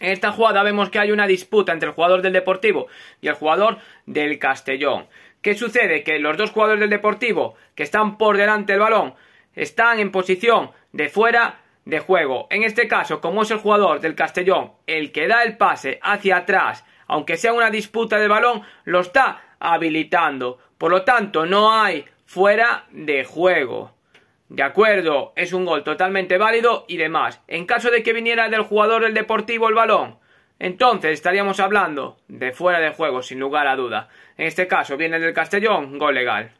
En esta jugada vemos que hay una disputa entre el jugador del Deportivo y el jugador del Castellón. ¿Qué sucede? Que los dos jugadores del Deportivo que están por delante del balón están en posición de fuera de juego. En este caso, como es el jugador del Castellón el que da el pase hacia atrás, aunque sea una disputa de balón, lo está habilitando. Por lo tanto, no hay fuera de juego. De acuerdo, es un gol totalmente válido y demás. En caso de que viniera del jugador del Deportivo el balón, entonces estaríamos hablando de fuera de juego, sin lugar a duda. En este caso viene del Castellón, gol legal.